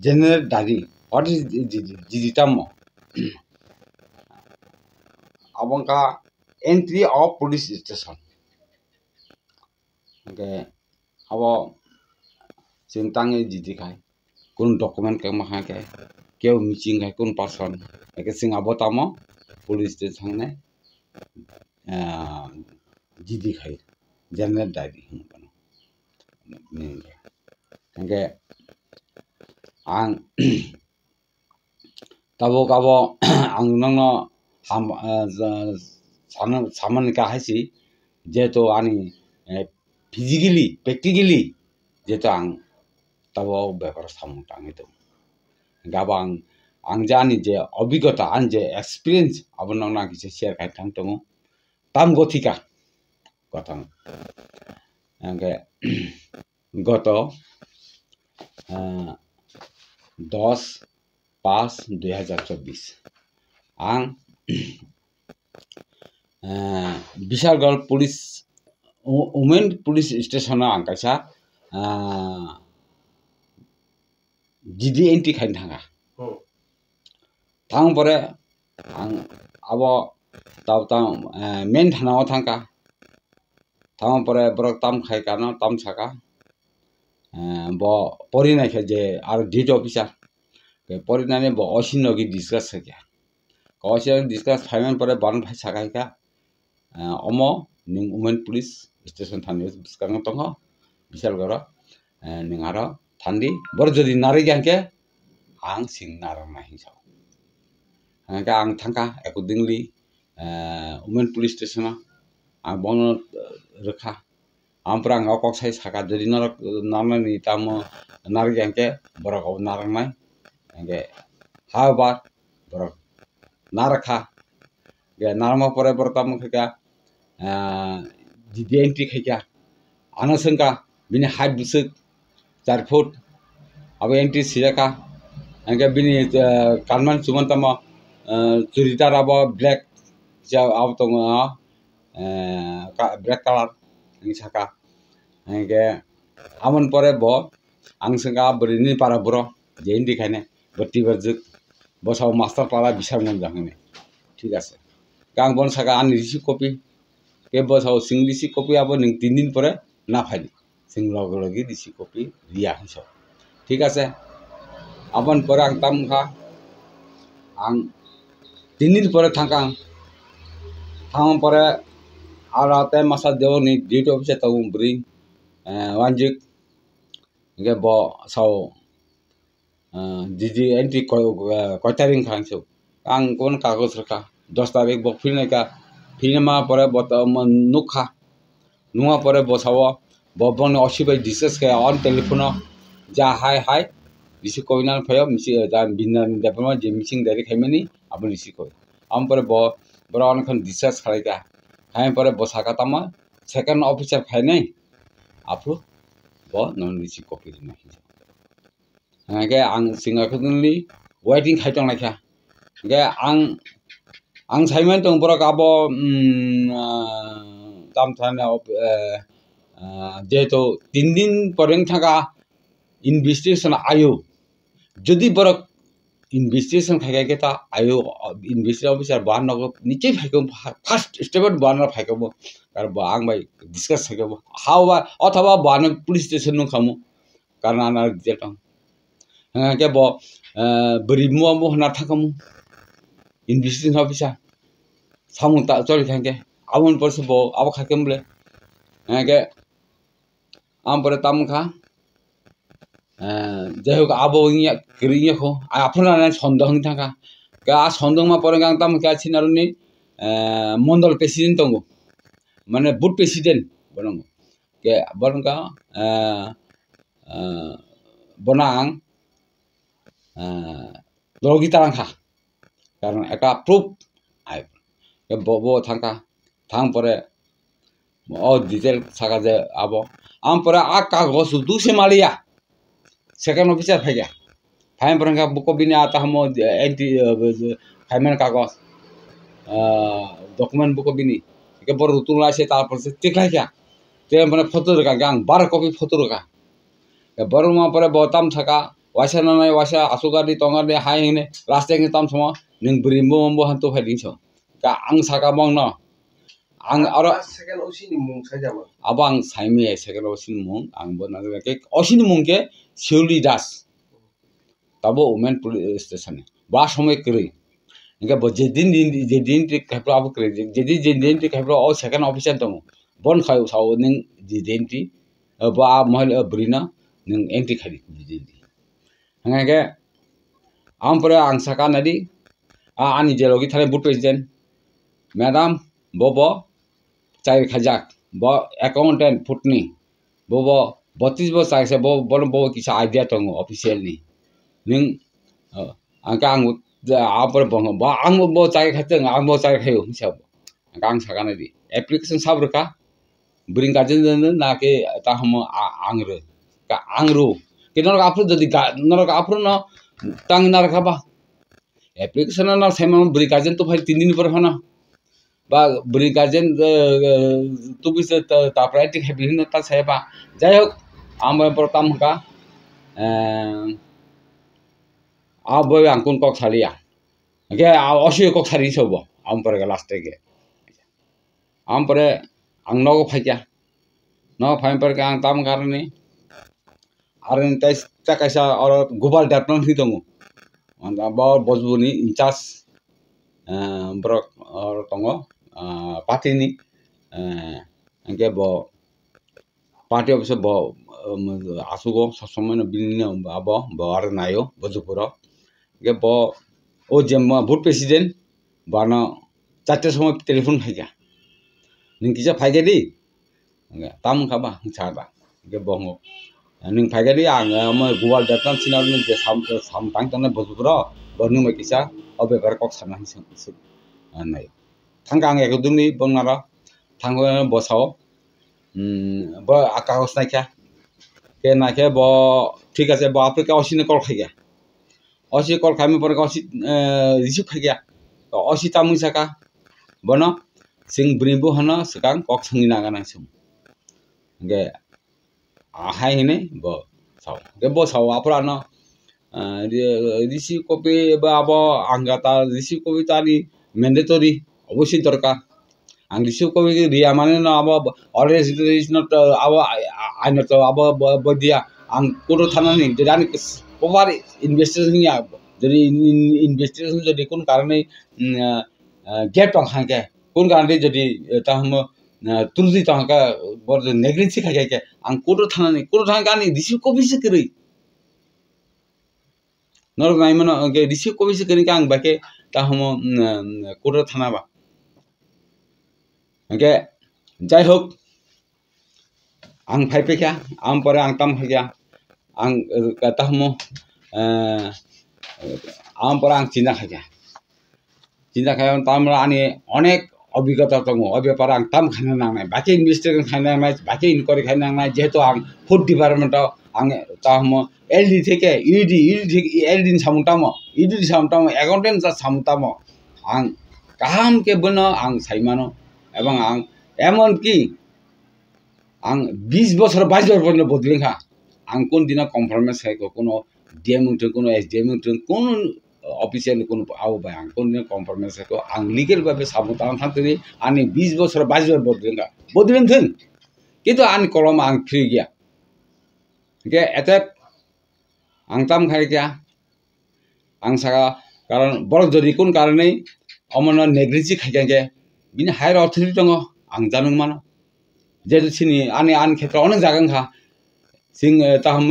general diary. What is digitamo? Abanka entry of police station. Okay. Abo sintange didikai. Kun document ke maha ke. Kyo meeting hai kun person. Eke singabotamo police station ne. जी दिखाई general diary meaning क्या आं गावबा गाव आं नोंनाव सानो सामोनिका हासि जिहेथु आंनि physically practically जिहेथु आं गावबागाव बेपार सामोन थांदों गावबा आं आं जे आंनि जे अभिगता आंनि जे एक्सपिरियेन्स आबनावनो आं एसे शेयार खालामनो थांदों ताम गथिका गथां गत দশ পাঁচ দুই হাজার চব্বিশ আং Bishalgarh police women police station আঙ্কাইসা জিডি এন্ট্রি খাইনি থাকা থাং পরে আং আব তাও তাও মেন থানাও থাকা থাম পরে বরক তাম খাই কানো তাম ছাকা পৰিণাই খে যে আৰু ডিট অফিচাৰ পৰিণায় অচিন্ন কি ডিছকাছ থাকে অচিন্ন ডিছকাছ ফাইনেল পৰে বান ফাই চাকা শিকা অম নিং উমেন পুলিচ ষ্টেচন থানি টঙ বিশালগড় নিংহাৰ থান্দি বৰ যদি নাৰী গাহে আং চিং নাৰ নাহি চাওঁ হেনেকে আং থাকা একো দিংলি উমেন পুলিচ ষ্টেচনত আং বন ৰেখা ampraang o kok sai saka jadi narak nana ni tamu narak yang ke borok o narak mai yang ke hau bar borok narak ha ge narak mo pore borok tamu ke ka jadi entri ke ka ana seng ka bini hai busuk jar put abe entri sira ka yang ke bini kanman suman tamu cerita raba black jauh abu tunggu ah black color ইংসাকা হেঙ্গে আমন পরে ব আংসঙ্গা বরিনি পারা বর জেহিন দেখাইনে বটি বাজ বসাও master পারা বিশাল মন জাহিনে ঠিক আছে কাং বন সাকা আন নিছি কপি কে বসাও সিংলিছি কপি আব নি তিন দিন পরে না ফাইলি সিংলগ লগি দিছি কপি রিয়া হিস ঠিক আছে আমন পরে আং তাম খা আং তিন দিন পরে থাকাং থাম পরে arate masa dewo ni di to bisa tahu beri wanjik ge bo sau didi entry koitaring khang su ang kon kagos rakha দস্তাবেজ বক ফিল্ম একা ফিল্মা পরে নুখা নুয়া পরে বসাব ববন অছি বাই ডিসেস কে অন টেলিফোন যা হাই হাই রিসি কইনা ফয় মিসি বিনা দেপন যে মিসিং দারি খাইমানি আপনি রিসি কই আম পরে ব বড় অনখন ডিসেস খাইতা पर बसाकातामा सेकेन्ड ऑफिसर खाए नहीं आप लोग बहुत नॉन लिची कॉपी नहीं जाओ गे आं सिंगाखौ दोनलि वेटिं खाइटं नायखा गे आं आं साइमोन दं बरक आब दामथानाव जिहेतु तिन दिन परें थाका इन्भेस्टिगेसन आयो जदि बरक इन्भेस्टिगेसन থাকে কেইটা আয়ো ইনভেস্টিগেশ্যন अफिसार फर्स्ट निश्चय फाइको फार्स्ट स्टेपआव बाना फाइको आं बाय डिसकास हाउ हावा अथवा बानो पुलिस स्टेशन नंखामो कारण आना रिजाल्ट के हांगाके ब बोरै मुवा महना थाखामो इनभेस्टिगेशन अफिसार सामु ता चलि थांके आवन ब खाके बोले के आम खा যাই হোক ᱟᱵᱚ ᱤᱧᱟᱹᱜ ᱠᱤᱨᱤᱧ ᱟᱠᱚ ᱟᱨ ᱟᱯᱷᱚᱱ ᱥᱚᱱᱫᱚ ᱦᱚᱸ ᱛᱟᱦᱮᱸ ᱠᱟ ᱟ সন্দেহ মা পরে গাং তাম কে আছি নারুনি মন্ডল প্রেসিডেন্ট তঙ্গ মানে বুট প্রেসিডেন্ট বরং কে বরং কা বনাং দলগি তারাংখা কারণ একটা প্রুফ আই বব থাকা থাং পরে অ ডিটেল থাকা যে আব আম পরে আ কাগজ দু সে মালিয়া সেকেন্ড অফিসার ফেগা ফাইন ফ্রেঙ্কা বুক বিনে আতা হম এন্টি ফাইমেন কাগজ ডকুমেন্ট বুক বিনি একেবারে রুতুন লাগছে তারপর সে চেক লাগা তে মানে ফটো রেখা গাং বার কপি ফটো রেখা এবার মা পরে বতাম থাকা ওয়াশা না নাই ওয়াশা আসু গাড়ি টঙ্গা দিয়ে হাই হিনে রাস্তায় গেতাম সময় নিন ব্রিম্বো মম্বো হান্ত ফাইটিং ছ আং থাকা বং না आं आरो सेकेन्ड असिनि मुं सायजामोन अब आं सायमे सेकेन्ड असिनि मुं आंबो नाजाखै असिनि मुंखे सिउलि दास तब उमेन पुलिस स्टेशन बा समय करै इनका जेदिन दिन जेदिन ट्रिक खाइब्रा अब करै जेदि जेदिन ट्रिक खाइब्रा अ सेकेन्ड अफिसार दङ बन खायो साव नों जेदिन ट्रि बा महल ब्रिना नों एन्ट्रि खालि जेदिन हांगे आमफ्राय आं साका नादि आंनि जेलावगि थानाय बुथ प्रेसिडेन्ट ম্याडाम बब' চাকরি খাজাক ব অ্যাকাউন্টেন্ট ফুটনি বব বত্রিশ বো চাকরি বো বন বো কিছু আইডিয়া দङ অফিসিয়ালনি नों आंखौ आंबो आंबो बो आंबो बो जाय खाथों आंबो जाय खायो हिसाब आं सागानाय दि एप्लिकेसन साब्रोखा ब्रिं गार्जेनजोंनो नाके ताहम आंरो आंरो के नरक आफ्रो जदि नरक आफ्रो न तां नरखाबा एप्लिकेसन न सेम ब्रिं गार्जेन तो भाई तीन दिन पर होना बा ब्रिगार्जेन तुबीस तापरायती हे बिहिन ता सेबा जाय होक आम प्रताम का आ बय आंकुन कक सालिया के अशे कक सारि सब आम पर लास्ट के आम पर आं नगो फाइजा नगो फाइन पर के आं ताम कारने आरो और गुबाल दातन हि दङ बा बजबुनि ब्रक और तो पार्टी निका बारि अफिस बसो गो सबसम्म के भजुपुर ओ म भुट प्रेसिडेन्ट बान चार समय टेलिफोन फैक नै फैकदि तामाङ खा हुन्छ बि फैदि अब गुवा डेन भजुपुर मैले केपार नै tanggang ya kudu nih bang nara tanggung bosau hmm bo akak harus naik ya ke naik ya bo tiga sih bo apa kau sih nikol kaya Osi kol kami pun kau sih risuk kaya Osi tamu sih kah bono sing beribu hana sekarang kok sengin naga nasum ge ahai ini bo sau ge bo sau apa lah no di di kopi bo apa anggota di si kopi tadi mandatory অবশ্যই দরকার ইংলিশও কবি রিয়া মানে না আবার অলরেজ is not আবার আইনত আবার বদিয়া আং কোনো থানা নেই যদি আমি প্রপার ইনভেস্টিগেশন যদি ইনভেস্টিগেশন যদি কোন কারণে গ্যাপ টঙ্কাকে কোন কারণে যদি তাহম ত্রুটি টঙ্কা বড় নেগলিজি খাইকে আং কোনো থানা নেই কোনো থানা গানি রিসিভ কবিসে করে নরক নাই মানে রিসিভ কবিসে করে আং বাকে তাহম কোনো থানা বা ওকে যাই হোক আং ফাইপে क्या আম পরে আং তাম हो गया आं कहता हम आम परे চিন্তা খাই खा गया चिंता खाया तम आने अनेक অভিজ্ঞতা দङ অব্যাপার আং তাম খাইনা নাংনাय बाखि इन्भेस्टिगेसन खाइना नांनाय बाखि इनकोयारि खाइना नांनाय जिहेतु आं फुड डिपार्टमेन्टआव आं ताम एलडि থেকে ইডি ইডি থেকে এলডি সামুতাম ইডি সামুতাম অ্যাকাউন্টেন্ট সামুতাম আং কাহামকে বন আং সাইমানো এবং আং কি আং বিশ বছর বাইশ বছর পর্যন্ত বদলি খা আং কোন দিন কনফার্মেন্স হয় কোনো ডিএম উঠে কোনো এস ডিএম উঠে কোন অফিসিয়াল কোনো আও ভাই আং কোন দিন কনফার্মেন্স হয় আং লিগেলভাবে সাবধান থাকতে আনি বিশ বছর বাইশ বছর বদলি খা বদলি থেন কিন্তু আন কলম আং ফ্রি গিয়া গতিকে এতে আং তাম খাই গিয়া আং সাকা কারণ বড় যদি কোন কারণেই অমন নেগলিজি খাই গিয়া миний хайр орчил дङ ангзанг мана जेदु छिनि आने आन खेत्र अन जागं खा सिंह ताहम